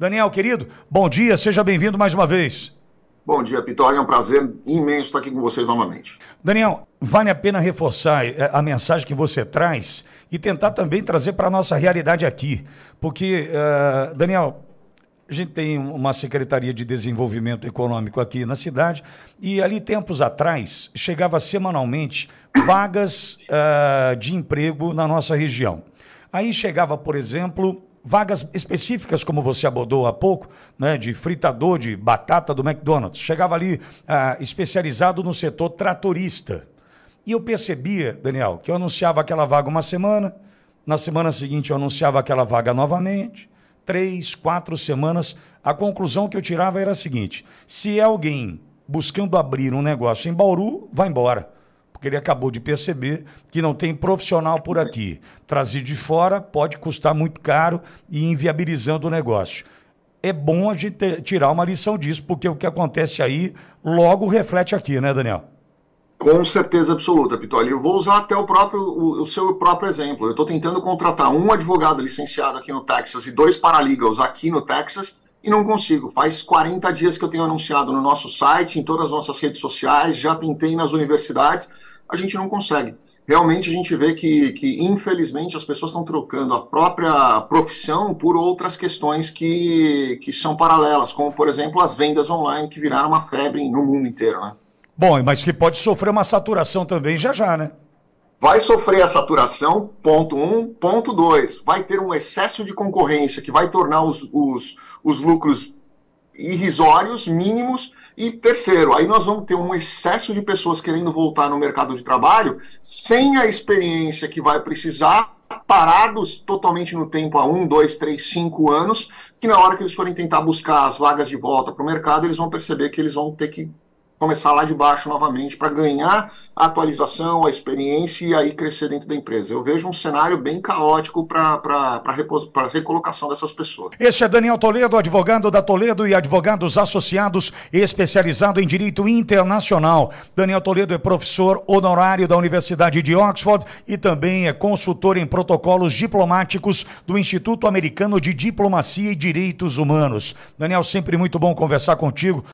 Daniel, querido, bom dia, seja bem-vindo mais uma vez. Bom dia, Pitório, É um prazer imenso estar aqui com vocês novamente. Daniel, vale a pena reforçar eh, a mensagem que você traz e tentar também trazer para a nossa realidade aqui. Porque, uh, Daniel, a gente tem uma Secretaria de Desenvolvimento Econômico aqui na cidade e ali, tempos atrás, chegava semanalmente vagas uh, de emprego na nossa região. Aí chegava, por exemplo, vagas específicas, como você abordou há pouco, né, de fritador de batata do McDonald's. Chegava ali ah, especializado no setor tratorista. E eu percebia, Daniel, que eu anunciava aquela vaga uma semana, na semana seguinte eu anunciava aquela vaga novamente, três, quatro semanas. A conclusão que eu tirava era a seguinte: se é alguém buscando abrir um negócio em Bauru, vai embora porque ele acabou de perceber que não tem profissional por aqui. Trazer de fora pode custar muito caro e inviabilizando o negócio. É bom a gente ter, tirar uma lição disso, porque o que acontece aí logo reflete aqui, né, Daniel? Com certeza absoluta, Pitoli. Eu vou usar até o próprio o, o seu próprio exemplo. Eu estou tentando contratar um advogado licenciado aqui no Texas e dois paralegals aqui no Texas e não consigo. Faz 40 dias que eu tenho anunciado no nosso site, em todas as nossas redes sociais, já tentei nas universidades a gente não consegue. Realmente a gente vê que, que infelizmente, as pessoas estão trocando a própria profissão por outras questões que, que são paralelas, como, por exemplo, as vendas online, que viraram uma febre no mundo inteiro, né? Bom, mas que pode sofrer uma saturação também já já, né? vai sofrer a saturação, ponto um. Ponto dois, vai ter um excesso de concorrência que vai tornar os, os, os lucros irrisórios, mínimos, e terceiro, aí nós vamos ter um excesso de pessoas querendo voltar no mercado de trabalho sem a experiência que vai precisar, parados totalmente no tempo há um, dois, três, cinco anos, que na hora que eles forem tentar buscar as vagas de volta para o mercado, eles vão perceber que eles vão ter que começar lá de baixo novamente para ganhar a atualização, a experiência e aí crescer dentro da empresa. Eu vejo um cenário bem caótico para a recolocação dessas pessoas. Este é Daniel Toledo, advogado da Toledo e advogados associados especializado em direito internacional. Daniel Toledo é professor honorário da Universidade de Oxford e também é consultor em protocolos diplomáticos do Instituto Americano de Diplomacia e Direitos Humanos. Daniel, sempre muito bom conversar contigo.